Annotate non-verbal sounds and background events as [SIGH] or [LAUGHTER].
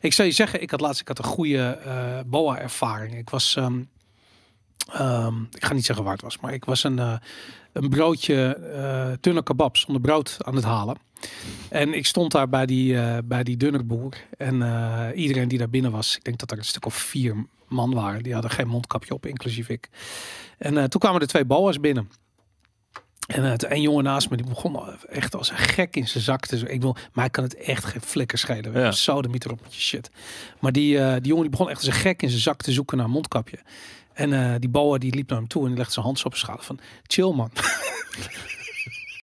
Ik zou je zeggen, ik had laatst ik had een goede eh, boa-ervaring. Ik was, ehm, ehm, ik ga niet zeggen waar het was, maar ik was een, eh, een broodje uh, onder brood aan het halen. En ik stond daar bij die, uh, bij die dunnerboer. En iedereen die daar binnen was, ik denk dat er een stuk of vier man waren. Die hadden geen mondkapje op, inclusief ik. En toen kwamen er twee boa's binnen. En uh, een jongen naast me, die begon echt als een gek in zijn zak. te. ik wil, maar ik kan het echt geen flikker schelen. Ja. de erop met je shit. Maar die, eh, die jongen die begon echt als een gek in zijn zak te zoeken naar een mondkapje. En eh, die boa die liep naar hem toe en legde zijn hand op zijn schouder van... Chill man. [LAUGHS]